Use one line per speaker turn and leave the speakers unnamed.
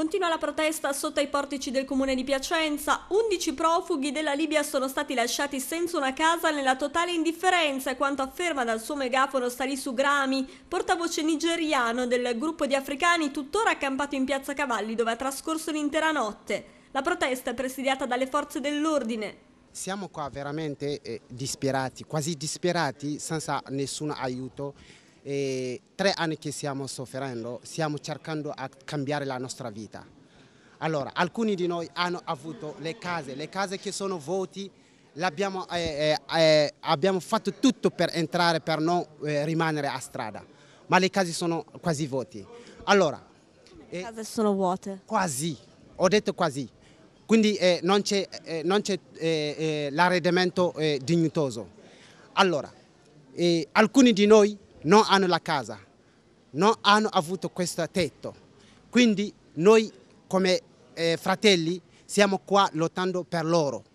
Continua la protesta sotto ai portici del comune di Piacenza. 11 profughi della Libia sono stati lasciati senza una casa nella totale indifferenza, quanto afferma dal suo megafono Salisu Grami, portavoce nigeriano del gruppo di africani tuttora accampato in Piazza Cavalli dove ha trascorso l'intera notte. La protesta è presidiata dalle forze dell'ordine,
siamo qua veramente eh, disperati, quasi disperati senza nessun aiuto e tre anni che stiamo soffrendo, stiamo cercando di cambiare la nostra vita. Allora, alcuni di noi hanno avuto le case, le case che sono voti, abbiamo, eh, eh, eh, abbiamo fatto tutto per entrare, per non eh, rimanere a strada, ma le case sono quasi vuote. Allora, le eh, case sono vuote? Quasi, ho detto quasi. Quindi eh, non c'è, l'arredamento dignitoso. Allora, alcuni di noi non hanno la casa, non hanno avuto questo tetto. Quindi noi come eh, fratelli siamo qua lottando per loro.